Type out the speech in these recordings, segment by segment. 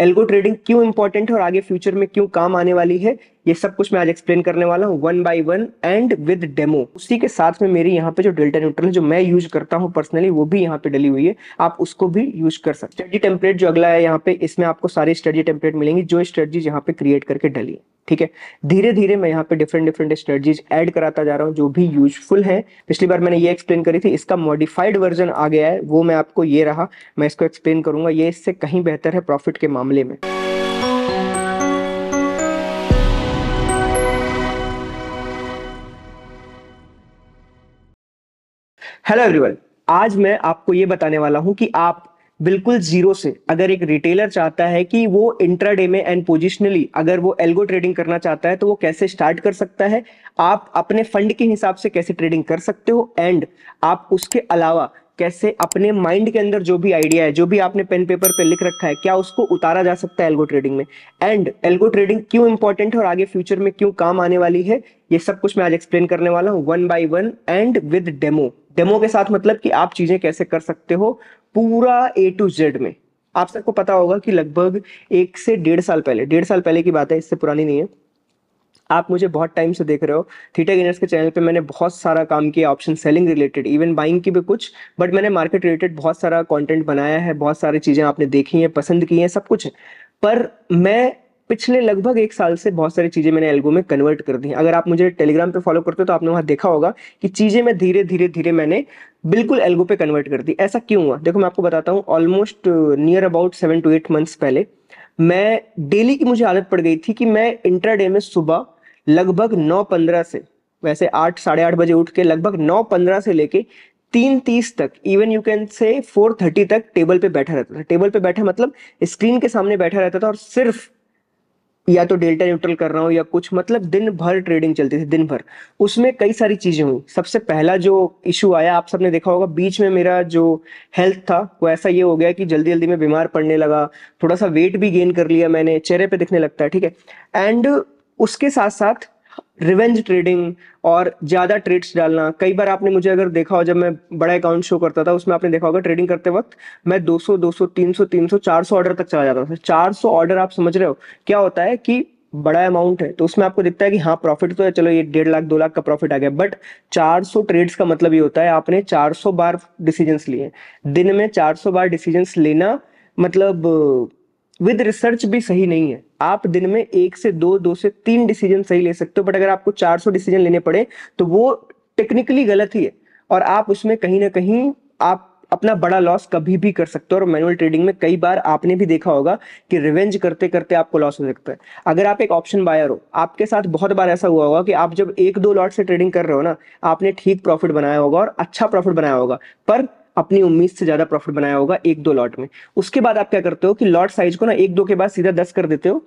Algo trading क्यों important है और आगे फ्यूचर में क्यों काम आने वाली है ये सब कुछ मैं आज एक्सप्लेन करने वाला हूँ one by one and with demo उसी के साथ में मेरी यहाँ पे जो डेल्टा न्यूट्रल जो मैं यूज करता हूँ पर्सनली वो भी यहाँ पे डली हुई है आप उसको भी यूज कर सकते स्टडी टेम्पलेट जो अगला है यहाँ पे इसमें आपको सारी स्टडी टेम्पलेट मिलेंगी जो स्ट्रेटजीज यहाँ पे क्रिएट करके डली है ठीक है धीरे धीरे मैं यहाँ पे डिफरेंट डिफरेंट स्ट्रेटजीज ऐड कराता जा रहा हूँ जो भी यूजफुल है पिछली बार मैंने ये एक्सप्लेन करी थी इसका मॉडिफाइड वर्जन आ गया है वो मैं आपको ये रहा मैं इसको एक्सप्लेन करूंगा ये इससे कहीं बेहतर है प्रॉफिट के मामले में हेलो एवरीवन आज मैं आपको ये बताने वाला हूं कि आप बिल्कुल जीरो से अगर एक रिटेलर चाहता है कि वो इंट्राडे में एंड पोजिशनली अगर वो एल्गो ट्रेडिंग करना चाहता है तो वो कैसे स्टार्ट कर सकता है आप अपने फंड के हिसाब से कैसे ट्रेडिंग कर सकते हो एंड आप उसके अलावा कैसे अपने माइंड के अंदर जो भी आइडिया है जो भी आपने पेन पेपर पे लिख रखा है क्या उसको उतारा जा सकता है एल्गो ट्रेडिंग में एंड एल्गो ट्रेडिंग क्यों इंपॉर्टेंट है और आगे फ्यूचर में क्यों काम आने वाली है ये सब कुछ मैं आज एक्सप्लेन करने वाला हूँ one by one and with demo demo के साथ मतलब कि आप चीजें कैसे कर सकते हो पूरा ए टू जेड में आप सबको पता होगा कि लगभग एक से डेढ़ साल पहले डेढ़ साल पहले की बात है इससे पुरानी नहीं है आप मुझे बहुत टाइम से देख रहे हो थीटा गेनर्स के चैनल पे मैंने बहुत सारा काम किया option selling related even buying की भी कुछ बट मैंने मार्केट रिलेटेड बहुत सारा कंटेंट बनाया है बहुत सारी चीज़ें आपने देखी हैं पसंद की हैं सब कुछ है पर मैं पिछले लगभग एक साल से बहुत सारी चीज़ें मैंने एल्गो में कन्वर्ट कर दी अगर आप मुझे टेलीग्राम पे फॉलो करते हो तो आपने वहां देखा होगा कि चीज़ें मैं धीरे धीरे धीरे मैंने बिल्कुल एल्गो पे कन्वर्ट कर दी ऐसा क्यों हुआ देखो मैं आपको बताता हूँ almost near about seven to eight months पहले मैं डेली की मुझे आदत पड़ गई थी कि मैं इंटर में सुबह लगभग नौ पंद्रह से वैसे आठ साढ़े आठ बजे उठ के लगभग नौ पंद्रह से लेके तीन तीस तक even you can say four thirty तक टेबल पे बैठा रहता था टेबल पे बैठा मतलब स्क्रीन के सामने बैठा रहता था और सिर्फ या तो डेल्टा न्यूट्रल कर रहा हूँ या कुछ मतलब दिन भर ट्रेडिंग चलती थी दिन भर उसमें कई सारी चीजें हुई सबसे पहला जो इशू आया आप सबने देखा होगा बीच में मेरा जो हेल्थ था वो ऐसा ये हो गया कि जल्दी जल्दी मैं बीमार पड़ने लगा थोड़ा सा वेट भी गेन कर लिया मैंने चेहरे पे दिखने लगता है ठीक है एंड उसके साथ साथ रिवेंज ट्रेडिंग और ज़्यादा ट्रेड्स डालना कई बार आपने मुझे अगर देखा हो जब मैं बड़ा अकाउंट शो करता था उसमें आपने देखा होगा ट्रेडिंग करते वक्त मैं 200 200 300 300 400 ऑर्डर तक चला जाता था 400 ऑर्डर आप समझ रहे हो क्या होता है कि बड़ा अमाउंट है तो उसमें आपको दिखता है कि हाँ प्रॉफिट तो है चलो ये डेढ़ लाख दो लाख का प्रॉफिट आ गया बट 400 ट्रेड्स का मतलब ये होता है आपने 400 बार डिसीजंस लिए दिन में 400 बार डिसीजंस लेना मतलब विद रिसर्च भी सही नहीं है आप दिन में एक से दो दो से तीन डिसीजन सही ले सकते हो बट अगर आपको 400 डिसीजन लेने पड़े तो वो टेक्निकली गलत ही है और आप उसमें कहीं ना कहीं आप अपना बड़ा लॉस कभी भी कर सकते हो और मैनुअल ट्रेडिंग में कई बार आपने भी देखा होगा कि रिवेंज करते करते आपको लॉस हो सकता है अगर आप एक ऑप्शन बायर हो आपके साथ बहुत बार ऐसा हुआ होगा कि आप जब एक दो लॉट से ट्रेडिंग कर रहे हो ना आपने ठीक प्रॉफिट बनाया होगा और अच्छा प्रॉफिट बनाया होगा पर अपनी उम्मीद से ज्यादा प्रॉफिट बनाया होगा एक दो लॉट में उसके बाद आप क्या करते हो कि लॉट साइज को ना एक दो के बाद सीधा दस कर देते हो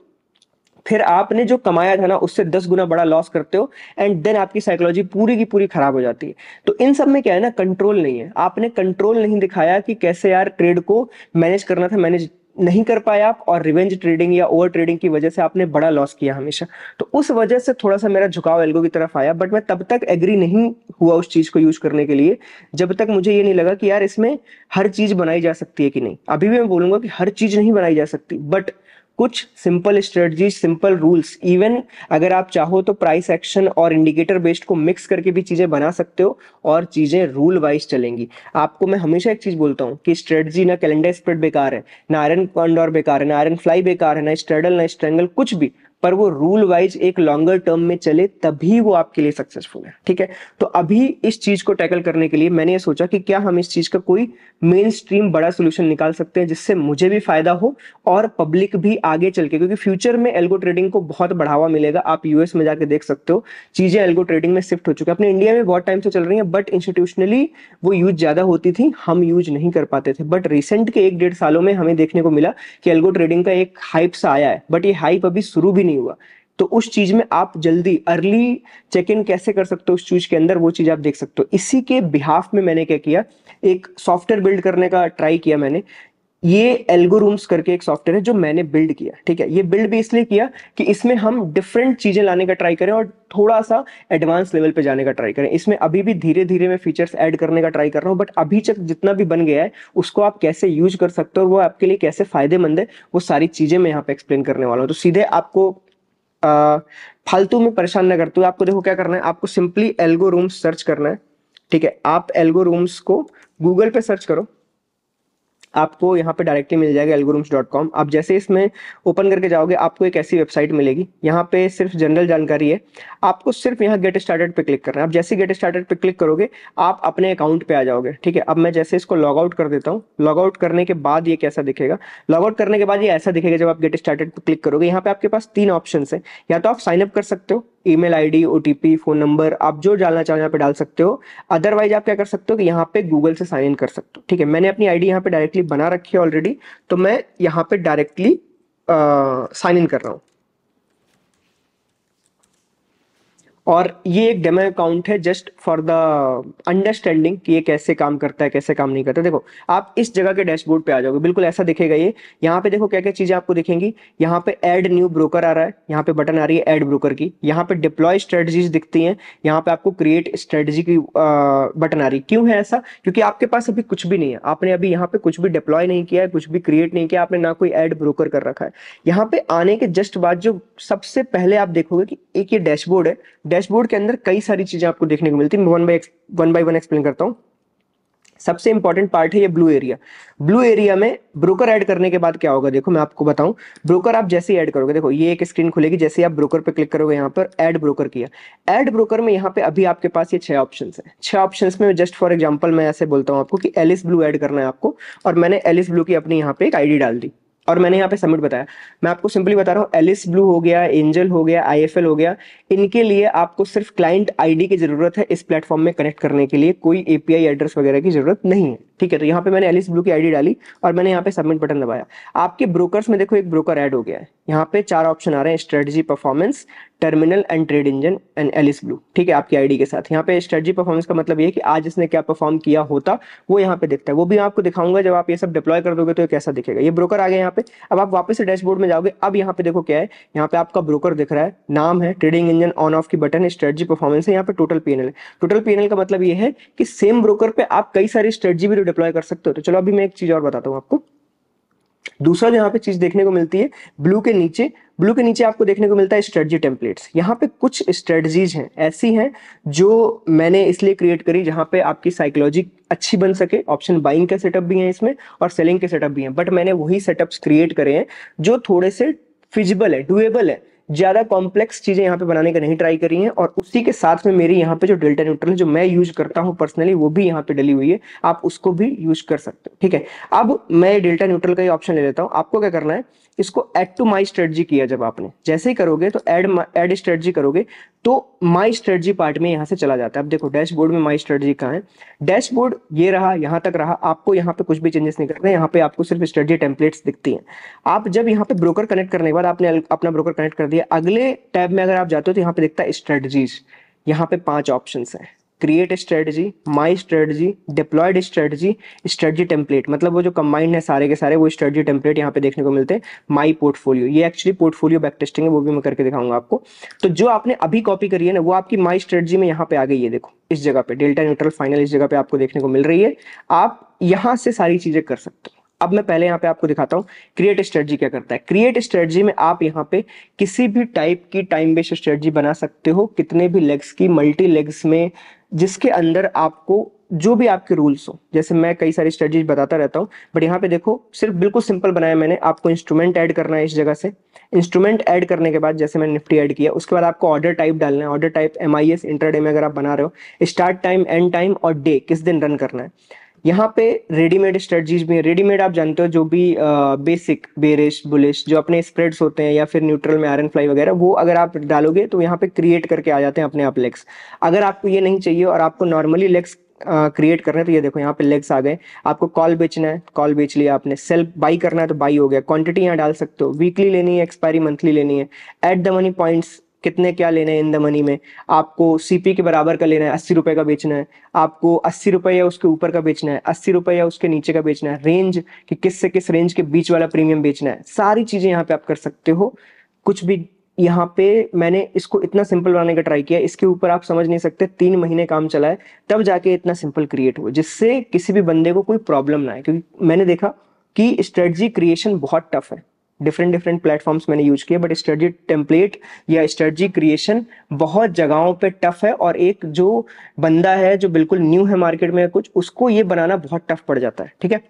फिर आपने जो कमाया था ना उससे दस गुना बड़ा लॉस करते हो एंड देन आपकी साइकोलॉजी पूरी की पूरी खराब हो जाती है तो इन सब में क्या है ना कंट्रोल नहीं है आपने कंट्रोल नहीं दिखाया कि कैसे यार ट्रेड को मैनेज करना था मैनेज नहीं कर पाए आप और रिवेंज ट्रेडिंग या ओवर ट्रेडिंग की वजह से आपने बड़ा लॉस किया हमेशा तो उस वजह से थोड़ा सा मेरा झुकाव एल्गो की तरफ आया बट मैं तब तक एग्री नहीं हुआ उस चीज को यूज करने के लिए जब तक मुझे ये नहीं लगा कि यार इसमें हर चीज बनाई जा सकती है कि नहीं अभी भी मैं बोलूंगा कि हर चीज नहीं बनाई जा सकती बट कुछ simple strategy simple rules even अगर आप चाहो तो प्राइस एक्शन और इंडिकेटर बेस्ड को मिक्स करके भी चीजें बना सकते हो और चीजें रूल वाइज चलेंगी आपको मैं हमेशा एक चीज बोलता हूँ कि स्ट्रेटजी ना कैलेंडर स्प्रेड बेकार है ना आयरन कॉन्डोर बेकार है ना आयरन फ्लाई बेकार है ना स्ट्रेडल ना स्ट्रेंगल कुछ भी पर वो रूल वाइज एक लॉन्गर टर्म में चले तभी वो आपके लिए सक्सेसफुल है ठीक है तो अभी इस चीज को टैकल करने के लिए मैंने ये सोचा कि क्या हम इस चीज का कोई मेन स्ट्रीम बड़ा सोल्यूशन निकाल सकते हैं जिससे मुझे भी फायदा हो और पब्लिक भी आगे चल के क्योंकि फ्यूचर में एल्गो ट्रेडिंग को बहुत बढ़ावा मिलेगा आप यूएस में जाके देख सकते हो चीजें एल्गो ट्रेडिंग में शिफ्ट हो चुकी है अपने इंडिया में बहुत टाइम से चल रही है बट इंस्टीट्यूशनली वो यूज ज्यादा होती थी हम यूज नहीं कर पाते थे बट रिसेंट के एक डेढ़ सालों में हमें देखने को मिला कि एल्गो ट्रेडिंग का एक हाइप सा आया है बट ये हाइप अभी शुरू भी नहीं नहीं हुआ तो उस चीज में आप जल्दी अर्ली चेक इन कैसे कर सकते हो उस चीज के अंदर वो चीज आप देख सकते हो इसी के बिहाफ में मैंने क्या किया एक सॉफ्टवेयर बिल्ड करने का ट्राई किया मैंने ये एल्गोरूम्स करके एक सॉफ्टवेयर है जो मैंने बिल्ड किया ठीक है ये बिल्ड भी इसलिए किया कि इसमें हम डिफरेंट चीज़ें लाने का ट्राई करें और थोड़ा सा एडवांस लेवल पे जाने का ट्राई करें इसमें अभी भी धीरे धीरे मैं फीचर्स ऐड करने का ट्राई कर रहा हूँ बट अभी तक जितना भी बन गया है उसको आप कैसे यूज कर सकते हो और वो आपके लिए कैसे फ़ायदेमंद है वो सारी चीज़ें मैं यहाँ पे एक्सप्लेन करने वाला हूँ तो सीधे आपको फालतू में परेशान ना करते हुए आपको देखो क्या करना है आपको सिंपली एल्गो सर्च करना है ठीक है आप एल्गो को गूगल पे सर्च करो आपको यहाँ पे डायरेक्टली मिल जाएगा एलगोरूम्स डॉट कॉम आप जैसे इसमें ओपन करके जाओगे आपको एक ऐसी वेबसाइट मिलेगी यहाँ पे सिर्फ जनरल जानकारी है आपको सिर्फ यहाँ गेट स्टार्टेड पे क्लिक करना है आप जैसे गेट स्टार्टेड पे क्लिक करोगे आप अपने अकाउंट पे आ जाओगे ठीक है अब मैं जैसे इसको लॉग आउट कर देता हूँ लॉग आउट करने के बाद ये कैसा दिखेगा लॉग आउट करने के बाद ये ऐसा दिखेगा जब आप गेट स्टार्टेड पे क्लिक करोगे यहाँ पे आपके पास तीन ऑप्शन है या तो आप साइन अप कर सकते हो email ID OTP phone number आप जो डालना चाहो यहाँ पे डाल सकते हो अदरवाइज आप क्या कर सकते हो कि यहाँ पे गूगल से साइन इन कर सकते हो ठीक है मैंने अपनी आईडी यहाँ पे डायरेक्टली बना रखी है ऑलरेडी तो मैं यहाँ पे डायरेक्टली साइन इन कर रहा हूँ और ये एक डेमो अकाउंट है जस्ट फॉर द अंडरस्टैंडिंग कि ये कैसे काम करता है कैसे काम नहीं करता देखो आप इस जगह के डैशबोर्ड पे आ जाओगे बिल्कुल ऐसा दिखेगा ये यहाँ पे देखो क्या क्या चीज़ें आपको दिखेंगी यहाँ पे ऐड न्यू ब्रोकर आ रहा है यहाँ पे बटन आ रही है ऐड ब्रोकर की यहाँ पे डिप्लॉय स्ट्रेटजीज दिखती है यहाँ पे आपको क्रिएट स्ट्रेटजी की बटन आ रही है क्यों है ऐसा क्योंकि आपके पास अभी कुछ भी नहीं है आपने अभी यहाँ पे कुछ भी डिप्लॉय नहीं किया है कुछ भी क्रिएट नहीं किया आपने ना कोई एड ब्रोकर कर रखा है यहाँ पे आने के जस्ट बाद जो सबसे पहले आप देखोगे कि एक ये डैशबोर्ड है डैशबोर्ड के अंदर कई सारी चीजें आपको देखने को मिलती है one by one by one explain करता हूँ सबसे इंपॉर्टेंट पार्ट है ये ब्लू एरिया ब्लू एरिया में ब्रोकर ऐड करने के बाद क्या होगा देखो मैं आपको बताऊं ब्रोकर आप जैसे ही ऐड करोगे देखो ये एक स्क्रीन खुलेगी जैसे आप ब्रोकर पे क्लिक करोगे यहाँ पर ऐड ब्रोकर किया ऐड ब्रोकर में यहाँ पे अभी आपके पास ये छह ऑप्शन है छह ऑप्शन में जस्ट फॉर एग्जाम्पल मैं ऐसे बोलता हूँ आपको कि एलिस ब्लू एड करना है आपको और मैंने एलिस ब्लू की अपनी यहाँ पे एक आईडी डाल दी और मैंने यहाँ पे सबमिट बताया मैं आपको सिंपली बता रहा हूँ एलिस ब्लू हो गया एंजल हो गया आई हो गया इनके लिए आपको सिर्फ क्लाइंट आईडी की जरूरत है इस प्लेटफॉर्म में कनेक्ट करने के लिए कोई एपीआई एड्रेस वगैरह की जरूरत नहीं है ठीक है तो यहाँ पे मैंने एलिस ब्लू की आईडी डाली और मैंने यहाँ पे सबमिट बटन दबाया आपके ब्रोकर में देखो एक ब्रोकर एड हो गया है यहाँ पे चार ऑप्शन आ रहे हैं strategy performance terminal and trade engine and Alice Blue ठीक है आपकी आईडी के साथ यहाँ पे स्ट्रेटजी परफॉर्मेंस का मतलब ये कि आज इसने क्या परफॉर्म किया होता वो यहाँ पे दिखता है वो भी आपको दिखाऊंगा जब आप ये सब डिप्लॉय कर दोगे तो ये कैसा दिखेगा ये ब्रोकर आ गया यहाँ पे अब आप वापस से डैशबोर्ड में जाओगे अब यहाँ पे देखो क्या है यहाँ पे आपका ब्रोकर दिख रहा है नाम है ट्रेडिंग इंजन ऑन ऑफ की बटन स्ट्रेटजी परफॉर्मेंस है यहाँ पे टोटल पीएनएल है टोटल पीएनएल का मतलब ये है कि सेम ब्रोकर पे आप कई सारी स्ट्रेटजी भी डिप्लॉय तो कर सकते हो तो चलो अभी मैं एक चीज और बताता हूँ आपको दूसरा जो यहाँ पे चीज देखने को मिलती है ब्लू के नीचे ब्लू के नीचे आपको देखने को मिलता है स्ट्रेटजी टेम्पलेट्स यहाँ पे कुछ स्ट्रेटजीज हैं ऐसी हैं जो मैंने इसलिए क्रिएट करी जहाँ पे आपकी साइकोलॉजी अच्छी बन सके ऑप्शन बाइंग के सेटअप भी हैं इसमें और सेलिंग के सेटअप भी हैं बट मैंने वही सेटअप्स क्रिएट करे हैं जो थोड़े से फिजिबल है डुएबल है ज़्यादा कॉम्प्लेक्स चीज़ें यहाँ पे बनाने का नहीं ट्राई करी हैं और उसी के साथ में मेरी यहाँ पे जो डेल्टा न्यूट्रल जो मैं यूज करता हूँ पर्सनली वो भी यहाँ पे डली हुई है आप उसको भी यूज कर सकते हो ठीक है अब मैं डेल्टा न्यूट्रल का ही ऑप्शन ले लेता हूँ आपको क्या करना है इसको एड टू माई स्ट्रेटजी किया जब आपने जैसे ही करोगे तो एड एड स्ट्रेटजी करोगे तो माई स्ट्रेटजी पार्ट में यहां से चला जाता है अब देखो डैशबोर्ड में माई स्ट्रेटजी कहाँ है डैशबोर्ड ये रहा यहां तक रहा आपको यहाँ पे कुछ भी चेंजेस नहीं करते यहाँ पे आपको सिर्फ स्ट्रेटजी टेम्पलेट्स दिखती हैं आप जब यहाँ पे ब्रोकर कनेक्ट करने के बाद आपने अपना ब्रोकर कनेक्ट कर दिया अगले टैब में अगर आप जाते हो तो यहाँ पे दिखता है स्ट्रेटजीज यहाँ पे पांच ऑप्शन है create strategy my strategy deployed strategy strategy template मतलब वो जो कंबाइंड है सारे के सारे वो स्ट्रेटजी टेम्पलेट यहाँ पे देखने को मिलते हैं माई पोर्टफोलियो ये एक्चुअली पोर्टफोलियो बैक टेस्टिंग है वो भी मैं करके दिखाऊंगा आपको तो जो आपने अभी कॉपी करी है ना वो आपकी माई स्ट्रेटजी में यहाँ पे आ गई है देखो इस जगह पे डेल्टा न्यूट्रल फाइनल इस जगह पे आपको देखने को मिल रही है आप यहाँ से सारी चीजें कर सकते हो अब मैं पहले यहाँ पे आपको दिखाता हूँ क्रिएट स्ट्रेटजी क्या करता है क्रिएट स्ट्रेटजी में आप यहाँ पे किसी भी टाइप की टाइम बेस्ड स्ट्रेटजी बना सकते हो कितने भी लेग्स की मल्टी लेग्स में जिसके अंदर आपको जो भी आपके रूल्स हो जैसे मैं कई सारी स्ट्रेटजीज बताता रहता हूँ बट यहाँ पे देखो सिर्फ बिल्कुल सिंपल बनाया मैंने आपको इंस्ट्रूमेंट ऐड करना है इस जगह से इंस्ट्रूमेंट ऐड करने के बाद जैसे मैंने निफ्टी ऐड किया उसके बाद आपको ऑर्डर टाइप डालना है order type M I S में अगर आप बना रहे हो स्टार्ट टाइम एंड टाइम और डे किस दिन रन करना है यहाँ पे रेडीमेड स्ट्रेटजीज भी है रेडीमेड आप जानते हो जो भी बेसिक बेरिश बुलिश जो अपने स्प्रेड्स होते हैं या फिर न्यूट्रल में आयरन फ्लाई वगैरह वो अगर आप डालोगे तो यहाँ पे क्रिएट करके आ जाते हैं अपने आप लेग्स अगर आपको ये नहीं चाहिए और आपको नॉर्मली लेग्स क्रिएट करना है तो ये देखो यहाँ पे लेग्स आ गए आपको कॉल बेचना है कॉल बेच लिया आपने सेल बाई करना है तो बाई हो गया क्वांटिटी यहाँ डाल सकते हो वीकली लेनी है एक्सपायरी मंथली लेनी है एट द मनी पॉइंट्स कितने क्या लेने हैं इन द मनी में आपको सीपी के बराबर का लेना है अस्सी रुपए का बेचना है आपको अस्सी रुपए या उसके ऊपर का बेचना है अस्सी रुपए या उसके नीचे का बेचना है रेंज कि किस से किस रेंज के बीच वाला प्रीमियम बेचना है सारी चीजें यहाँ पे आप कर सकते हो कुछ भी यहाँ पे मैंने इसको इतना सिंपल बनाने का ट्राई किया इसके ऊपर आप समझ नहीं सकते तीन महीने काम चला है तब जाके इतना सिंपल क्रिएट हुआ जिससे किसी भी बंदे को कोई प्रॉब्लम ना आए क्योंकि मैंने देखा कि स्ट्रेटजी क्रिएशन बहुत टफ है डिफरेंट डिफरेंट प्लेटफॉर्म्स मैंने यूज किए बट स्ट्रेटी टेम्पलेट या स्ट्रेटी क्रिएशन बहुत जगहों पे टफ है और एक जो बंदा है जो बिल्कुल न्यू है मार्केट में कुछ उसको ये बनाना बहुत टफ पड़ जाता है ठीक है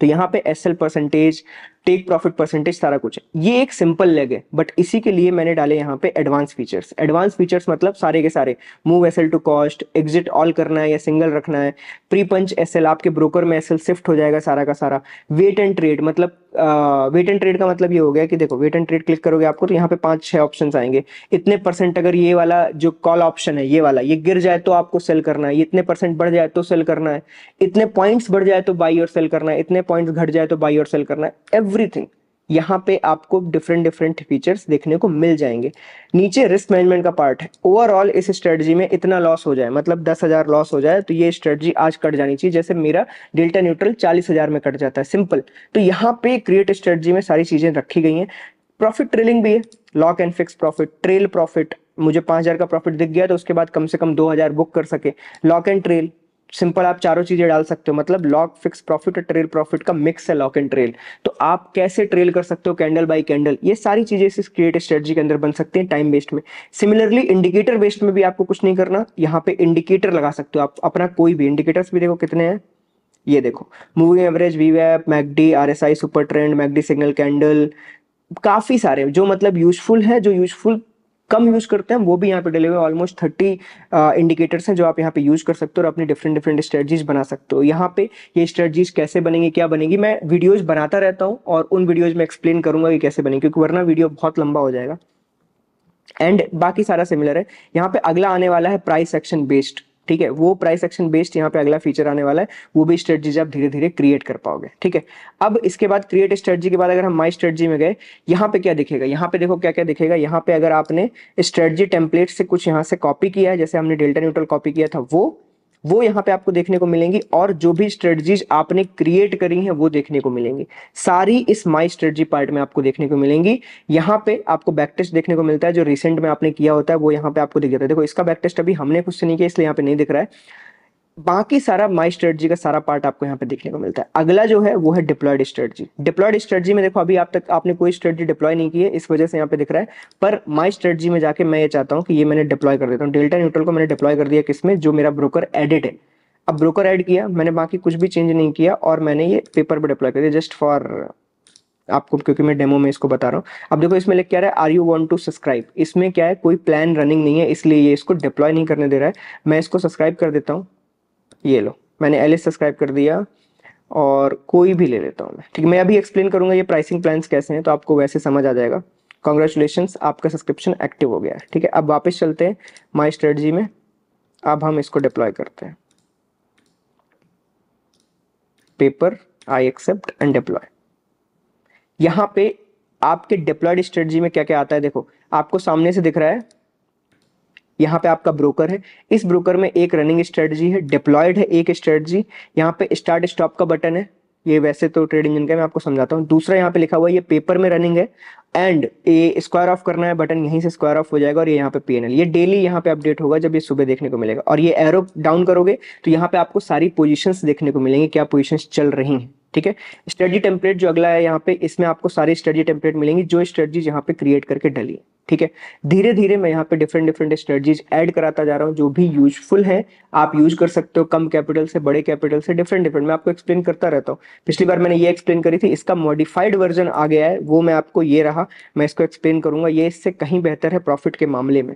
तो यहाँ पे S L percentage take profit percentage सारा कुछ है ये एक सिंपल लेग है बट इसी के लिए मैंने डाले यहाँ पे एडवांस फीचर्स एडवांस फीचर्स मतलब सारे के सारे move S to cost exit all करना है या सिंगल रखना है प्री पंच एस आपके ब्रोकर में एस शिफ्ट हो जाएगा सारा का सारा वेट एंड ट्रेड मतलब वेट एंड ट्रेड का मतलब ये हो गया कि देखो वेट एंड ट्रेड क्लिक करोगे आपको तो यहाँ पे पांच छह ऑप्शन आएंगे इतने परसेंट अगर ये वाला जो कॉल ऑप्शन है ये वाला ये गिर जाए तो आपको सेल करना है इतने परसेंट बढ़ जाए तो सेल करना है इतने पॉइंट्स बढ़ जाए तो बाई और सेल करना है इतने पॉइंट्स घट जाए तो बाई और सेल करना है एवरीथिंग यहाँ पे आपको डिफरेंट डिफरेंट फीचर्स देखने को मिल जाएंगे नीचे रिस्क मैनेजमेंट का पार्ट है ओवरऑल इस स्ट्रेटजी में इतना लॉस हो जाए मतलब दस हजार लॉस हो जाए तो ये स्ट्रेटजी आज कट जानी चाहिए जैसे मेरा डेल्टा न्यूट्रल चालीस हजार में कट जाता है सिंपल तो यहाँ पे क्रिएट स्ट्रेटजी में सारी चीजें रखी गई हैं प्रॉफिट ट्रेलिंग भी है lock and fix profit trail profit मुझे पांच हजार का प्रॉफिट दिख गया तो उसके बाद कम से कम दो हजार बुक कर सके लॉक एंड ट्रेल सिंपल आप चारों चीजें डाल सकते हो मतलब लॉक फिक्स प्रॉफिट और ट्रेल प्रॉफिट का मिक्स है लॉक एंड ट्रेल तो आप कैसे ट्रेल कर सकते हो कैंडल बाई कैंडल ये सारी चीजें इस क्रिएट स्ट्रेटजी के अंदर बन सकते हैं टाइम बेस्ड में सिमिलरली इंडिकेटर बेस्ड में भी आपको कुछ नहीं करना यहाँ पे इंडिकेटर लगा सकते हो आप अपना कोई भी इंडिकेटर्स भी देखो कितने हैं ये देखो मूविंग एवरेज वी वैप MACD R S I super trend MACD signal candle काफी सारे जो मतलब यूजफुल है जो यूजफुल कम यूज करते हैं वो भी यहाँ पे डिले हुए ऑलमोस्ट थर्टी इंडिकेटर्स हैं जो आप यहाँ पे यूज कर सकते हो और अपनी डिफरेंट डिफरेंट स्ट्रेटजीज बना सकते हो यहाँ पे ये स्ट्रेटजीज कैसे बनेंगे क्या बनेगी मैं वीडियोज बनाता रहता हूँ और उन वीडियोज में एक्सप्लेन करूंगा कि कैसे बनेगी क्योंकि वरना वीडियो बहुत लंबा हो जाएगा एंड बाकी सारा सिमिलर है यहाँ पे अगला आने वाला है प्राइस एक्शन बेस्ड ठीक है वो प्राइस एक्शन बेस्ड यहाँ पे अगला फीचर आने वाला है वो भी स्ट्रेटजी आप धीरे धीरे क्रिएट कर पाओगे ठीक है अब इसके बाद क्रिएट स्ट्रेटजी के बाद अगर हम माई स्ट्रेटजी में गए यहाँ पे क्या दिखेगा यहाँ पे देखो क्या क्या दिखेगा यहाँ पे अगर आपने स्ट्रेटजी टेम्पलेट से कुछ यहाँ से कॉपी किया है जैसे हमने डेल्टा न्यूट्रल कॉपी किया था वो वो यहाँ पे आपको देखने को मिलेंगी और जो भी स्ट्रेटजीज आपने क्रिएट करी हैं वो देखने को मिलेंगी सारी इस माई स्ट्रेटजी पार्ट में आपको देखने को मिलेंगी यहाँ पे आपको बैक टेस्ट देखने को मिलता है जो रिसेंट में आपने किया होता है वो यहाँ पे आपको दिख जाता है देखो इसका बैक टेस्ट अभी हमने कुछ तो नहीं किया इसलिए यहाँ पे नहीं दिख रहा है बाकी सारा माई स्ट्रेटजी का सारा पार्ट आपको यहाँ पे देखने को मिलता है अगला जो है वो है डिप्लॉयड स्ट्रेटजी डिप्लॉयड स्ट्रेटजी में देखो अभी आप तक आपने कोई स्ट्रेटजी डिप्लॉय नहीं की है इस वजह से यहाँ पे दिख रहा है पर माई स्ट्रेटजी में जाके मैं ये चाहता हूँ कि ये मैंने डिप्लॉय कर देता हूँ डेल्टा न्यूट्रल को मैंने डिप्लॉय कर दिया किसमें जो मेरा ब्रोकर एडिट है अब ब्रोकर एड किया मैंने बाकी कुछ भी चेंज नहीं किया और मैंने ये पेपर पर डिप्लॉय कर दिया जस्ट फॉर आपको क्योंकि मैं डेमो में इसको बता रहा हूँ अब देखो इसमें लिख क्या रहा है are you want to subscribe इसमें क्या है कोई प्लान रनिंग नहीं है इसलिए ये इसको डिप्लॉय नहीं करने दे रहा है मैं इसको सब्सक्राइब कर देता हूँ ये लो मैंने एल सब्सक्राइब कर दिया और कोई भी ले लेता हूँ मैं ठीक मैं अभी एक्सप्लेन करूँगा ये प्राइसिंग प्लान कैसे हैं तो आपको वैसे समझ आ जाएगा कॉन्ग्रेचुलेशन आपका सब्सक्रिप्शन एक्टिव हो गया है ठीक है अब वापस चलते हैं माई स्ट्रेटजी में अब हम इसको डिप्लॉय करते हैं paper I accept and deploy यहाँ पे आपके डिप्लॉयड स्ट्रेटजी में क्या क्या आता है देखो आपको सामने से दिख रहा है यहाँ पे आपका ब्रोकर है इस ब्रोकर में एक रनिंग स्ट्रेटजी है डिप्लॉयड है एक स्ट्रेटजी यहाँ पे स्टार्ट स्टॉप का बटन है ये वैसे तो ट्रेड इंजन का मैं आपको समझाता हूँ दूसरा यहाँ पे लिखा हुआ है ये पेपर में रनिंग है एंड ये स्क्वायर ऑफ करना है बटन यहीं से स्क्वायर ऑफ हो जाएगा और ये यहाँ पे पी ये डेली यहाँ पे अपडेट होगा जब ये सुबह देखने को मिलेगा और ये एरो डाउन करोगे तो यहाँ पे आपको सारी पोजिशन देखने को मिलेंगे क्या पोजिशन चल रही हैं ठीक है स्ट्रेटजी टेम्पलेट हम्म। जो अगला है यहाँ पे इसमें आपको सारी स्ट्रेटजी टेम्पलेट मिलेंगी जो स्ट्रेटजीज यहाँ पे क्रिएट करके डली ठीक है धीरे धीरे मैं यहाँ पे डिफरेंट डिफरेंट स्ट्रेटजीज ऐड कराता जा रहा हूँ जो भी यूजफुल है आप यूज कर सकते हो कम कैपिटल से बड़े कैपिटल से डिफरेंट डिफरेंट मैं आपको एक्सप्लेन करता रहता हूँ पिछली बार मैंने ये एक्सप्लेन करी थी इसका मॉडिफाइड वर्जन आ गया है वो मैं आपको ये रहा मैं इसको एक्सप्लेन करूंगा ये इससे कहीं बेहतर है प्रॉफिट के मामले में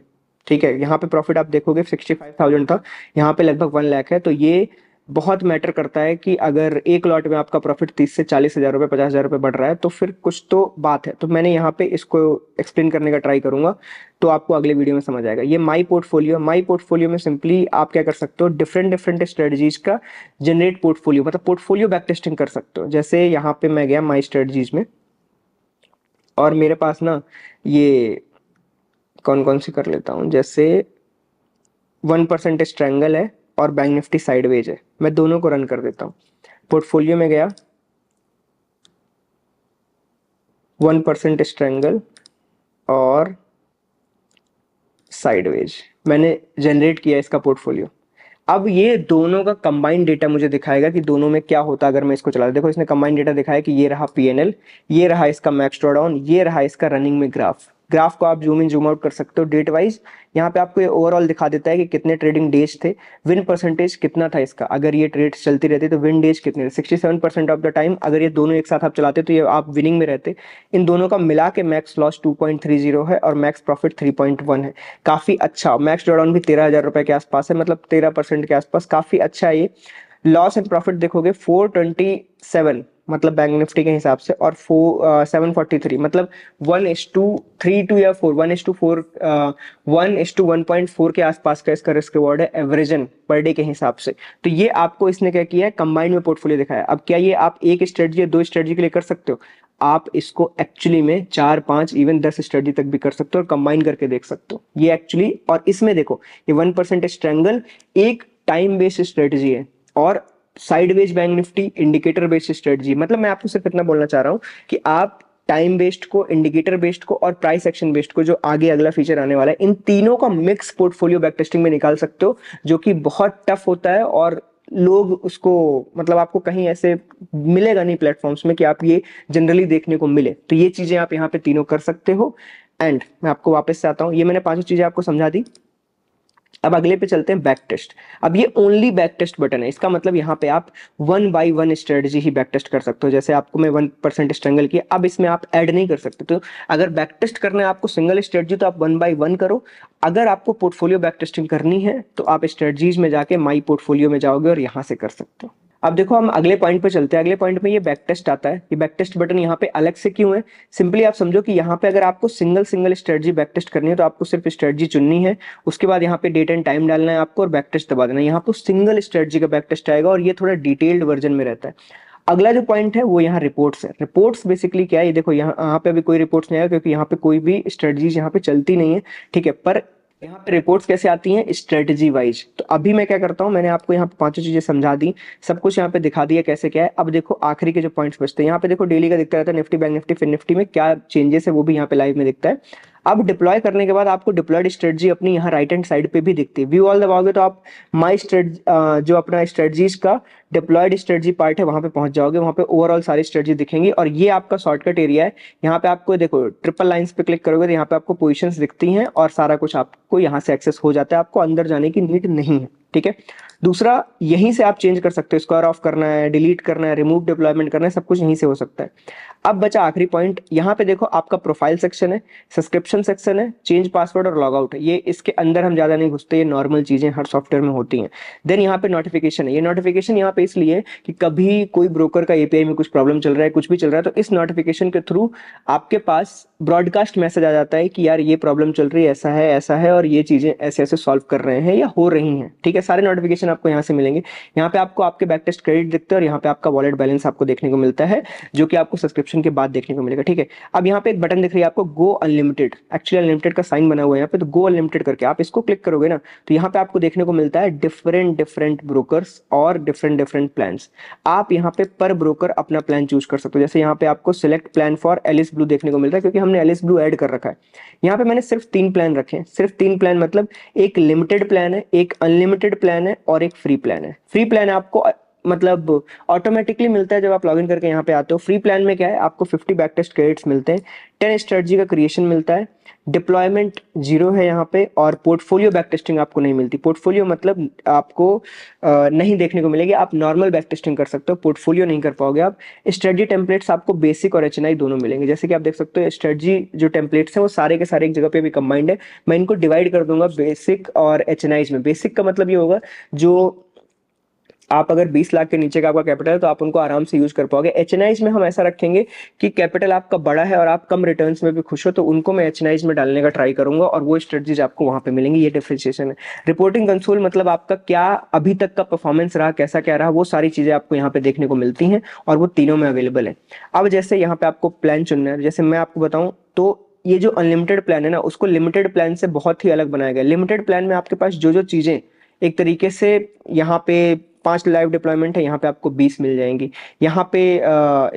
ठीक है यहाँ पे प्रॉफिट आप देखोगे सिक्सटी फाइव थाउजेंड था यहाँ पे लगभग वन लाख है तो ये बहुत मैटर करता है कि अगर एक लॉट में आपका प्रॉफिट तीस से चालीस हजार रुपए पचास हजार रुपये बढ़ रहा है तो फिर कुछ तो बात है तो मैंने यहाँ पे इसको एक्सप्लेन करने का ट्राई करूंगा तो आपको अगले वीडियो में समझ आएगा ये माई पोर्टफोलियो माई पोर्टफोलियो में सिंपली आप क्या कर सकते हो डिफरेंट डिफरेंट स्ट्रेटजीज का जनरेट पोर्टफोलियो मतलब पोर्टफोलियो बैक टेस्टिंग कर सकते हो जैसे यहाँ पे मैं गया माई स्ट्रेटजीज में और मेरे पास ना ये कौन कौन सी कर लेता हूँ जैसे वन परसेंट स्ट्रैंगल है और बैंक निफ्टी साइडवेज है मैं दोनों को रन कर देता हूँ पोर्टफोलियो में गया वन परसेंट स्ट्रेंगल और साइडवेज मैंने जनरेट किया इसका पोर्टफोलियो अब ये दोनों का कंबाइंड डेटा मुझे दिखाएगा कि दोनों में क्या होता अगर मैं इसको चला देखो इसने कंबाइंड डेटा दिखाया कि ये रहा पीएनएल ये रहा इसका मैक्स ड्रॉडाउन ये रहा इसका रनिंग में ग्राफ ग्राफ को आप जूम इन जूम आउट कर सकते हो डेट वाइज यहाँ पे आपको ये ओवरऑल दिखा देता है कि कितने ट्रेडिंग डेज थे विन परसेंटेज कितना था इसका अगर ये ट्रेड चलती रहती तो विन डेज कितने sixty seven percent of the time अगर ये दोनों एक साथ आप चलाते तो ये आप विनिंग में रहते इन दोनों का मिला के max loss two point three zero है और max profit three point one है काफ़ी अच्छा मैक्स डॉडाउन भी तेरह हज़ार रुपए के आसपास है मतलब तेरह परसेंट के आसपास काफ़ी अच्छा है ये लॉस एंड प्रॉफिट देखोगे फोर ट्वेंटी सेवन मतलब बैंक निफ्टी के हिसाब से और फोर सेवन फोर्टी थ्री मतलब one is to three two या four one is to four one is to one point four के आसपास का इसका रिस्क रिवॉर्ड है एवरेजन पर डे के हिसाब से तो ये आपको इसने क्या किया है कंबाइंड में पोर्टफोलियो दिखाया अब क्या ये आप एक स्ट्रेटजी या दो स्ट्रेटजी के लिए कर सकते हो आप इसको एक्चुअली में चार पांच इवन दस स्टडी तक भी कर सकते हो और कंबाइन करके देख सकते हो ये एक्चुअली और इसमें देखो ये वन परसेंट स्ट्रेंगल एक टाइम बेस्ड स्ट्रेटजी है और sideways Bank Nifty indicator based strategy मतलब मैं आपको सिर्फ इतना बोलना चाह रहा हूँ कि आप टाइम बेस्ड को इंडिकेटर बेस्ड को और प्राइस एक्शन बेस्ड को जो आगे अगला फीचर आने वाला है इन तीनों का मिक्स पोर्टफोलियो बैक टेस्टिंग में निकाल सकते हो जो कि बहुत टफ होता है और लोग उसको मतलब आपको कहीं ऐसे मिलेगा नहीं प्लेटफॉर्म्स में कि आप ये जनरली देखने को मिले तो ये चीजें आप यहाँ पे तीनों कर सकते हो एंड मैं आपको वापस से आता हूँ ये मैंने पांचों चीजें आपको समझा दी अब अगले पे चलते हैं बैक टेस्ट अब ये ओनली बैक टेस्ट बटन है इसका मतलब यहाँ पे आप वन बाई वन स्ट्रेटजी ही बैक टेस्ट कर सकते हो जैसे आपको मैं वन परसेंट स्ट्रगल किया अब इसमें आप ऐड नहीं कर सकते तो अगर बैक टेस्ट करना है आपको सिंगल स्ट्रेटजी तो आप वन बाई वन करो अगर आपको पोर्टफोलियो बैक टेस्टिंग करनी है तो आप स्ट्रेटजीज में जाके माई पोर्टफोलियो में जाओगे और यहाँ से कर सकते हो अब देखो हम अगले पॉइंट पे चलते हैं अगले पॉइंट में ये बैक टेस्ट आता है ये बैक टेस्ट बटन यहाँ पे अलग से क्यों है सिंपली आप समझो कि यहाँ पे अगर आपको single single strategy back test करनी है तो आपको सिर्फ स्ट्रेटजी चुननी है उसके बाद यहाँ पे डेट एंड टाइम डालना है आपको और बैक टेस्ट दबा देना है यहाँ पर सिंगल स्ट्रेटजी का बैक टेस्ट आएगा और ये थोड़ा डिटेल्ड वर्जन में रहता है अगला जो पॉइंट है वो यहाँ रिपोर्ट्स है रिपोर्ट्स बेसिकली क्या है ये देखो यहाँ यहाँ पे अभी कोई रिपोर्ट्स नहीं आया क्योंकि यहाँ पे कोई भी स्ट्रेटजीज यहाँ पे चलती नहीं है ठीक है पर यहाँ पे रिपोर्ट्स कैसे आती हैं स्ट्रेटजी वाइज तो अभी मैं क्या करता हूँ मैंने आपको यहाँ पे पांचों चीजें समझा दी सब कुछ यहाँ पे दिखा दिया कैसे क्या है अब देखो आखिरी के जो पॉइंट्स बचते हैं यहाँ पे देखो डेली का दिखता रहता है निफ्टी बैंक निफ्टी फिर निफ्टी में क्या चेंजेस है वो भी यहाँ पे लाइव में दिखता है अब डिप्लॉय करने के बाद आपको डिप्लॉयड स्ट्रेटजी अपनी यहाँ राइट हैंड साइड पे भी दिखती है व्यू ऑल दबाओगे तो आप माई स्ट्रेट जो अपना स्ट्रेटजीज का डिप्लॉयड स्ट्रेटजी पार्ट है वहां पे पहुंच जाओगे वहां पे ओवरऑल सारी स्ट्रेटजी दिखेंगी और ये आपका शॉर्टकट एरिया है यहाँ पे आपको देखो ट्रिपल लाइन पे क्लिक करोगे तो यहाँ पे आपको पोजिशन दिखती है और सारा कुछ आपको यहाँ से एक्सेस हो जाता है आपको अंदर जाने की नीड नहीं है ठीक है दूसरा यहीं से आप चेंज कर सकते हो स्क्वायर ऑफ करना है डिलीट करना है रिमूव डिप्लॉयमेंट करना है सब कुछ यहीं से हो सकता है अब बचा आखिरी पॉइंट यहाँ पे देखो आपका प्रोफाइल सेक्शन है सब्सक्रिप्शन सेक्शन है चेंज पासवर्ड और लॉग आउट है ये इसके अंदर हम ज्यादा नहीं घुसते ये नॉर्मल चीजें हर सॉफ्टवेयर में होती हैं देन यहाँ पे नोटिफिकेशन है ये नोटिफिकेशन यहाँ पे इसलिए है कि कभी कोई ब्रोकर का एपीआई में कुछ प्रॉब्लम चल रहा है कुछ भी चल रहा है तो इस नोटिफिकेशन के थ्रू आपके पास ब्रॉडकास्ट मैसेज आ जाता है कि यार ये प्रॉब्लम चल रही है ऐसा है ऐसा है और ये चीजें ऐसे ऐसे सॉल्व कर रहे हैं या हो रही हैं ठीक है सारे नोटिफिकेशन आपको यहाँ से मिलेंगे यहाँ पे आपको आपके बैक टेस्ट क्रेडिट दिखते हैं और यहाँ पे आपका वॉलेट बैलेंस आपको देखने को मिलता है जो कि आपको सब्सक्रिप्शन के बाद देखने को मिलेगा ठीक है अब यहाँ पे एक बटन दिख रही है आपको गो अनलिमिटेड एक्चुअली अनलिमिटेड का साइन बना हुआ है यहाँ पे तो गो अनलिमिटेड करके आप इसको क्लिक करोगे ना तो यहाँ पे आपको देखने को मिलता है डिफरेंट डिफरेंट ब्रोकर्स और डिफरेंट डिफरेंट प्लान आप यहाँ पे पर ब्रोकर अपना प्लान चूज कर सकते हो जैसे यहाँ पे आपको select plan for Alice Blue देखने को मिलता है क्योंकि हमने एलिस ब्लू एड कर रखा है यहाँ पे मैंने सिर्फ तीन प्लान रखे हैं सिर्फ तीन प्लान मतलब एक लिमिटेड प्लान है एक अनलिमिटेड अनलिमिटेड प्लान है और एक फ्री प्लान है फ्री प्लान आपको मतलब ऑटोमेटिकली मिलता है जब आप लॉग इन करके यहाँ पे आते हो फ्री प्लान में क्या है आपको फिफ्टी बैक टेस्ट क्रेडिट्स मिलते हैं टेन स्ट्रेटजी का क्रिएशन मिलता है डिप्लॉयमेंट जीरो है यहाँ पे और पोर्टफोलियो बैक टेस्टिंग आपको नहीं मिलती पोर्टफोलियो मतलब आपको नहीं देखने को मिलेगी आप नॉर्मल बैक टेस्टिंग कर सकते हो पोर्टफोलियो नहीं कर पाओगे आप स्ट्रेटजी टेम्पलेट्स आपको बेसिक और एच दोनों मिलेंगे जैसे कि आप देख सकते हो स्ट्रेटजी जो टेम्पलेट्स हैं वो सारे के सारे एक जगह पे भी कंबाइंड है मैं इनको डिवाइड कर दूंगा बेसिक और एच में बेसिक का मतलब ये होगा जो आप अगर 20 लाख के नीचे का आपका कैपिटल है तो आप उनको आराम से यूज कर पाओगे एच में हम ऐसा रखेंगे कि कैपिटल आपका बड़ा है और आप कम रिटर्न में भी खुश हो तो उनको मैं एच में डालने का ट्राई करूंगा और वो स्ट्रेटजीज आपको वहां पे मिलेंगी ये डिफ्रेंशिएशन है रिपोर्टिंग कंसोल मतलब आपका क्या अभी तक का परफॉर्मेंस रहा कैसा क्या रहा वो सारी चीजें आपको यहाँ पे देखने को मिलती है और वो तीनों में अवेलेबल है अब जैसे यहाँ पे आपको प्लान चुनना है जैसे मैं आपको बताऊं तो ये जो अनलिमिटेड प्लान है ना उसको लिमिटेड प्लान से बहुत ही अलग बनाया गया लिमिटेड प्लान में आपके पास जो जो चीजें एक तरीके से यहाँ पे पांच लाइव डिप्लॉयमेंट है यहाँ पे आपको बीस मिल जाएंगी यहाँ पे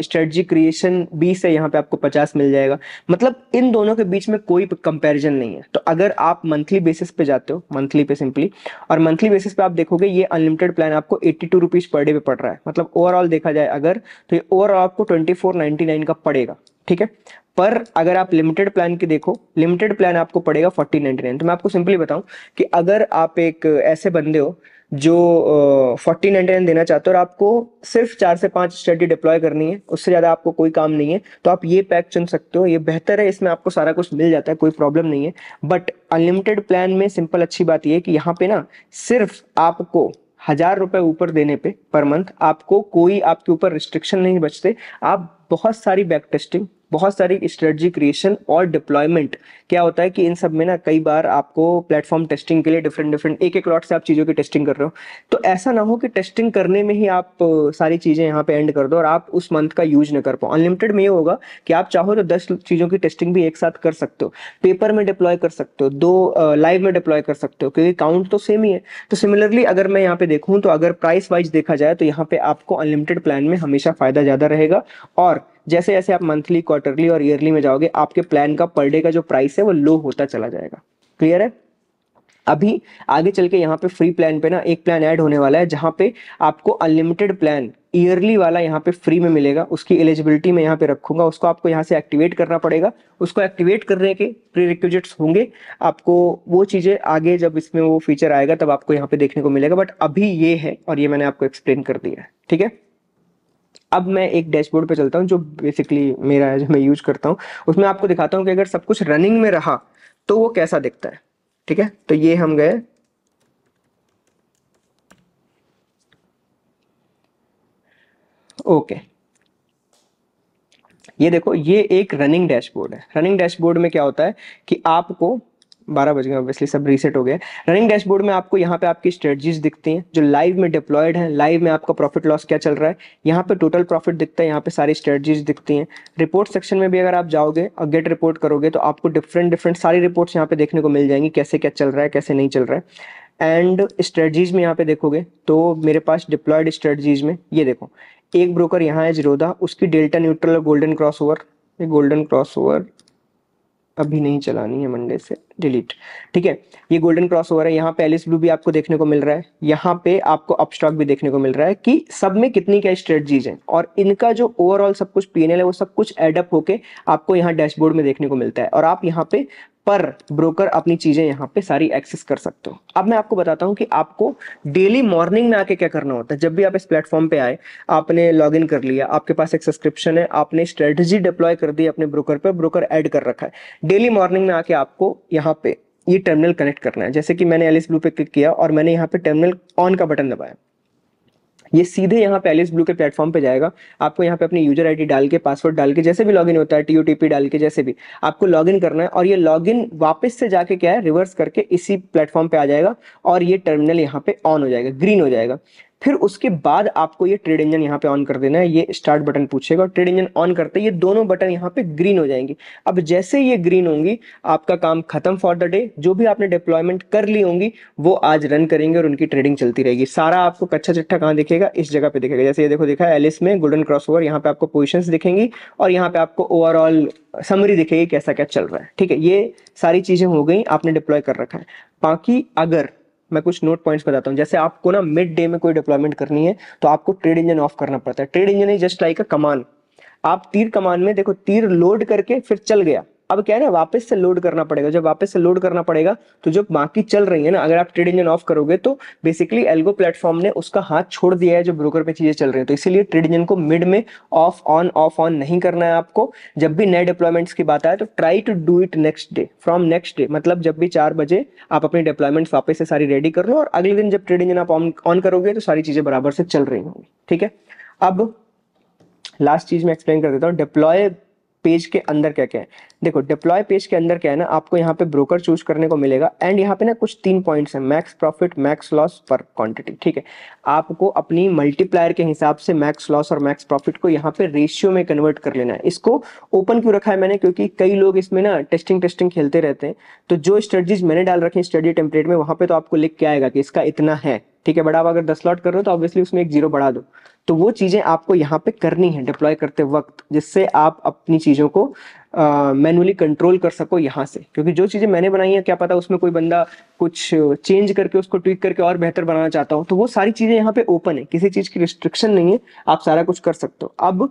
स्ट्रेटजी क्रिएशन बीस है यहाँ पे आपको पचास मिल जाएगा मतलब इन दोनों के बीच में कोई कंपेरिजन नहीं है तो अगर आप मंथली बेसिस पे जाते हो मंथली पे सिंपली और मंथली बेसिस पे आप देखोगे ये अनलिमिटेड प्लान आपको eighty two rupees per day पे पड़ रहा है मतलब ओवरऑल देखा जाए अगर तो ये ओवरऑल आपको ट्वेंटी फोर नाइनटी नाइन का पड़ेगा ठीक है पर अगर आप लिमिटेड प्लान की देखो लिमिटेड प्लान आपको पड़ेगा फोर्टी नाइनटी नाइन तो मैं आपको सिंपली बताऊं कि अगर आप एक ऐसे बंदे हो जो फोर्टीन नाइनटी नाइन देना चाहते हो और आपको सिर्फ चार से पांच स्ट्रेटी डिप्लॉय करनी है उससे ज़्यादा आपको कोई काम नहीं है तो आप ये पैक चुन सकते हो ये बेहतर है इसमें आपको सारा कुछ मिल जाता है कोई प्रॉब्लम नहीं है बट अनलिमिटेड प्लान में सिंपल अच्छी बात यह है कि यहाँ पे ना सिर्फ आपको हजार रुपए ऊपर देने पे पर मंथ आपको कोई आपके ऊपर रिस्ट्रिक्शन नहीं बचते आप बहुत सारी बैक टेस्टिंग बहुत सारी स्ट्रेटजी क्रिएशन और डिप्लॉयमेंट क्या होता है कि इन सब में ना कई बार आपको प्लेटफॉर्म टेस्टिंग के लिए डिफरेंट डिफरेंट एक एक लॉट से आप चीज़ों की टेस्टिंग कर रहे हो तो ऐसा ना हो कि टेस्टिंग करने में ही आप सारी चीज़ें यहाँ पे एंड कर दो और आप उस मंथ का यूज ना कर पाओ अनलिमिटेड में ये होगा कि आप चाहो तो दस चीज़ों की टेस्टिंग भी एक साथ कर सकते हो पेपर में डिप्लॉय कर सकते हो दो लाइव में डिप्लॉय कर सकते हो क्योंकि काउंट तो सेम ही है तो सिमिलरली अगर मैं यहाँ पे देखूँ तो अगर प्राइस वाइज देखा जाए तो यहाँ पे आपको अनलिमिटेड प्लान में हमेशा फायदा ज़्यादा रहेगा और जैसे जैसे आप मंथली क्वार्टरली और ईयरली में जाओगे आपके प्लान का पर डे का जो प्राइस है वो लो होता चला जाएगा क्लियर है अभी आगे चल के यहाँ पे फ्री प्लान पे ना एक प्लान ऐड होने वाला है जहां पे आपको अनलिमिटेड प्लान ईयरली वाला यहाँ पे फ्री में मिलेगा उसकी एलिजिबिलिटी में यहाँ पे रखूंगा उसको आपको यहाँ से एक्टिवेट करना पड़ेगा उसको एक्टिवेट करने के प्रीरिक्विजिट्स होंगे आपको वो चीज़ें आगे जब इसमें वो फीचर आएगा तब आपको यहाँ पे देखने को मिलेगा बट अभी ये है और ये मैंने आपको एक्सप्लेन कर दिया है ठीक है अब मैं एक डैशबोर्ड पे चलता हूँ जो बेसिकली मेरा है जो मैं यूज करता हूँ उसमें आपको दिखाता हूँ कि अगर सब कुछ रनिंग में रहा तो वो कैसा दिखता है ठीक है तो ये हम गए ओके ये देखो ये एक रनिंग डैशबोर्ड है रनिंग डैशबोर्ड में क्या होता है कि आपको बारह बज गए ऑब्वियसली सब रीसेट हो गए रनिंग डैशबोर्ड में आपको यहाँ पे आपकी स्ट्रेटजीज दिखती हैं जो लाइव में डिप्लॉयड है लाइव में आपका प्रॉफिट लॉस क्या चल रहा है यहाँ पे टोटल प्रॉफिट दिखता है यहाँ पे सारी स्ट्रेटजीज दिखती हैं रिपोर्ट सेक्शन में भी अगर आप जाओगे और गेट रिपोर्ट करोगे तो आपको डिफरेंट डिफरेंट सारी रिपोर्ट्स यहाँ पे देखने को मिल जाएंगी कैसे क्या चल रहा है कैसे नहीं चल रहा है एंड स्ट्रेटजीज में यहाँ पे देखोगे तो मेरे पास डिप्लॉयड स्ट्रेटजीज में ये देखो एक ब्रोकर यहाँ है जिरोदा उसकी डेल्टा न्यूट्रल और golden cross over golden cross over अभी नहीं चलानी है मंडे से डिलीट ठीक है ये गोल्डन क्रॉस ओवर है यहाँ पे एलिस ब्लू भी आपको देखने को मिल रहा है यहाँ पे आपको अपस्टॉक भी देखने को मिल रहा है कि सब में कितनी क्या स्ट्रेटजीज हैं और इनका जो ओवरऑल सब कुछ पीएनएल है वो सब कुछ एडअप होके आपको यहाँ डैशबोर्ड में देखने को मिलता है और आप यहाँ पे पर ब्रोकर अपनी चीजें यहाँ पे सारी एक्सेस कर सकते हो अब मैं आपको बताता हूँ कि आपको डेली मॉर्निंग में आके क्या करना होता है जब भी आप इस प्लेटफॉर्म पे आए आपने लॉग इन कर लिया आपके पास एक सब्सक्रिप्शन है आपने स्ट्रेटजी डिप्लॉय कर दी अपने ब्रोकर पर ब्रोकर एड कर रखा है डेली मॉर्निंग में आके आपको यहाँ पे ये टर्मिनल कनेक्ट करना है जैसे कि मैंने एलिस ब्लू पे क्लिक किया और मैंने यहाँ पे टर्मिनल ऑन का बटन दबाया ये सीधे यहाँ पे एलिस ब्लू के प्लेटफॉर्म पे जाएगा आपको यहाँ पे अपनी यूजर आईडी डाल के पासवर्ड डाल के जैसे भी लॉगिन होता है टीओटीपी डाल के जैसे भी आपको लॉगिन करना है और ये लॉगिन वापस से जाके क्या है रिवर्स करके इसी प्लेटफॉर्म पे आ जाएगा और ये टर्मिनल यहाँ पे ऑन हो जाएगा ग्रीन हो जाएगा फिर उसके बाद आपको ये ट्रेड इंजन यहाँ पे ऑन कर देना है ये स्टार्ट बटन पूछेगा और ट्रेड इंजन ऑन करते ये दोनों बटन यहाँ पे ग्रीन हो जाएंगे अब जैसे ये ग्रीन होंगी आपका काम खत्म फॉर द डे जो भी आपने डिप्लॉयमेंट कर ली होंगी वो आज रन करेंगे और उनकी ट्रेडिंग चलती रहेगी सारा आपको कच्चा चिट्ठा कहाँ दिखेगा इस जगह पे दिखेगा जैसे ये देखो दिखा एलिस में गोल्डन क्रॉस ओवर यहाँ पे आपको पोजिशन दिखेंगी और यहाँ पे आपको ओवरऑल समरी दिखेगी कैसा क्या चल रहा है ठीक है ये सारी चीजें हो गई आपने डिप्लॉय कर रखा है बाकी अगर मैं कुछ नोट पॉइंट्स बताता हूँ जैसे आपको ना मिड डे में कोई डिप्लॉयमेंट करनी है तो आपको ट्रेड इंजन ऑफ करना पड़ता है trade engine is just like a कमान आप तीर कमान में देखो तीर लोड करके फिर चल गया अब क्या है ना वापस से लोड करना पड़ेगा जब वापस से लोड करना पड़ेगा तो जो बाकी चल रही है ना अगर आप ट्रेड इंजन ऑफ करोगे तो बेसिकली एल्गो प्लेटफॉर्म ने उसका हाथ छोड़ दिया है जो ब्रोकर पे चीजें चल रही है तो इसीलिए ट्रेड इंजन को मिड में ऑफ ऑन ऑफ ऑन नहीं करना है आपको जब भी नए डिप्लॉयमेंट्स की बात आए तो try to do it next day from next day मतलब जब भी चार बजे आप अपनी डिप्लॉयमेंट्स वापस से सारी रेडी कर लो और अगले दिन जब ट्रेड इंजन आप ऑन करोगे तो सारी चीजें बराबर से चल रही होंगी ठीक है अब लास्ट चीज मैं एक्सप्लेन कर देता हूँ डिप्लॉय पेज के अंदर क्या क्या है देखो डिप्लॉय पेज के अंदर क्या है ना आपको यहाँ पे ब्रोकर चूज करने को मिलेगा एंड यहाँ पे ना कुछ तीन पॉइंट्स हैं max profit max loss per quantity ठीक है आपको अपनी मल्टीप्लायर के हिसाब से मैक्स लॉस और मैक्स प्रॉफिट को यहाँ पे रेशियो में कन्वर्ट कर लेना है इसको ओपन क्यों रखा है मैंने क्योंकि कई लोग इसमें ना टेस्टिंग टेस्टिंग खेलते रहते हैं तो जो स्ट्रेटजीज मैंने डाल रखी स्टडी टेम्परेट में वहां पर तो आपको लिख के आएगा कि इसका इतना है ठीक है बट अगर दस लॉट कर रहे हो तो ऑब्वियसली उसमें एक जीरो बढ़ा दो तो वो चीज़ें आपको यहाँ पे करनी है डिप्लॉय करते वक्त जिससे आप अपनी चीज़ों को मैनुअली कंट्रोल कर सको यहाँ से क्योंकि जो चीज़ें मैंने बनाई हैं क्या पता उसमें कोई बंदा कुछ चेंज करके उसको ट्विक करके और बेहतर बनाना चाहता हो तो वो सारी चीज़ें यहाँ पे ओपन है किसी चीज़ की रिस्ट्रिक्शन नहीं है आप सारा कुछ कर सकते हो अब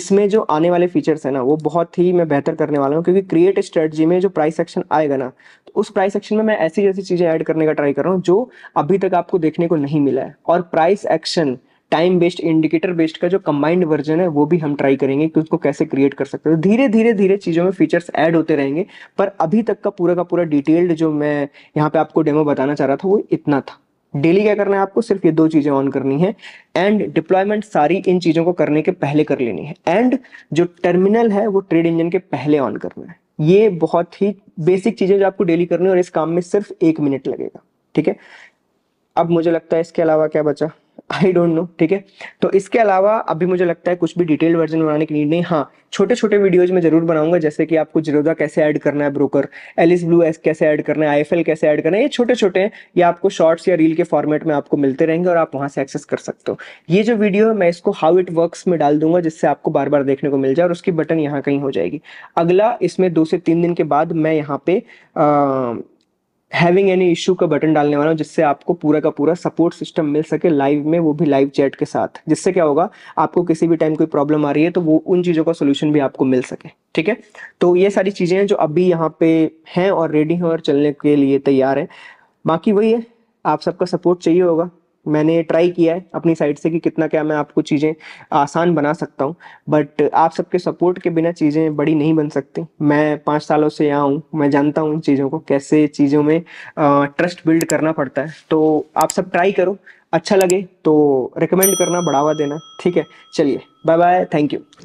इसमें जो आने वाले फीचर्स है ना वो बहुत ही मैं बेहतर करने वाला हूँ क्योंकि क्रिएट स्ट्रेटजी में जो प्राइस सेक्शन आएगा ना तो उस प्राइस सेक्शन में मैं ऐसी जैसी चीज़ें ऐड करने का ट्राई कर रहा हूँ जो अभी तक आपको देखने को नहीं मिला है और price action time based indicator based का जो कंबाइंड वर्जन है वो भी हम ट्राई करेंगे कि उसको कैसे क्रिएट कर सकते हो तो धीरे धीरे धीरे चीज़ों में फीचर्स ऐड होते रहेंगे पर अभी तक का पूरा का पूरा डिटेल्ड जो मैं यहाँ पे आपको डेमो बताना चाह रहा था वो इतना था डेली क्या करना है आपको सिर्फ ये दो चीज़ें ऑन करनी है एंड डिप्लॉयमेंट सारी इन चीज़ों को करने के पहले कर लेनी है एंड जो टर्मिनल है वो ट्रेड इंजन के पहले ऑन करना है ये बहुत ही बेसिक चीज़ें जो आपको डेली करनी है और इस काम में सिर्फ एक मिनट लगेगा ठीक है अब मुझे लगता है इसके अलावा क्या बचा आई डोंट नो ठीक है तो इसके अलावा अभी मुझे लगता है कुछ भी डिटेल वर्जन बनाने की नीड नहीं हाँ छोटे छोटे वीडियोज में जरूर बनाऊंगा जैसे कि आपको जिरोदा कैसे ऐड करना है ब्रोकर एलिस ब्लू एस कैसे ऐड करना है आई कैसे ऐड करना है ये छोटे छोटे हैं ये आपको शॉर्ट्स या रील के फॉर्मेट में आपको मिलते रहेंगे और आप वहाँ से एक्सेस कर सकते हो ये जो वीडियो है मैं इसको हाउ इट वर्क में डाल दूंगा जिससे आपको बार बार देखने को मिल जाए और उसकी बटन यहाँ कहीं हो जाएगी अगला इसमें दो से तीन दिन के बाद मैं यहाँ पे आ, हैविंग एनी इशू का बटन डालने वाला हूँ जिससे आपको पूरा का पूरा सपोर्ट सिस्टम मिल सके लाइव में वो भी लाइव चैट के साथ जिससे क्या होगा आपको किसी भी टाइम कोई प्रॉब्लम आ रही है तो वो उन चीज़ों का सोल्यूशन भी आपको मिल सके ठीक है तो ये सारी चीज़ें हैं जो अभी यहाँ पे हैं और रेडी हैं और चलने के लिए तैयार हैं बाकी वही है आप सबका सपोर्ट चाहिए होगा मैंने ट्राई किया है अपनी साइड से कि कितना क्या मैं आपको चीज़ें आसान बना सकता हूँ बट आप सबके सपोर्ट के बिना चीज़ें बड़ी नहीं बन सकती मैं पाँच सालों से यहाँ हूँ मैं जानता हूँ इन चीज़ों को कैसे चीज़ों में ट्रस्ट बिल्ड करना पड़ता है तो आप सब ट्राई करो अच्छा लगे तो रिकमेंड करना बढ़ावा देना ठीक है चलिए बाय बाय थैंक यू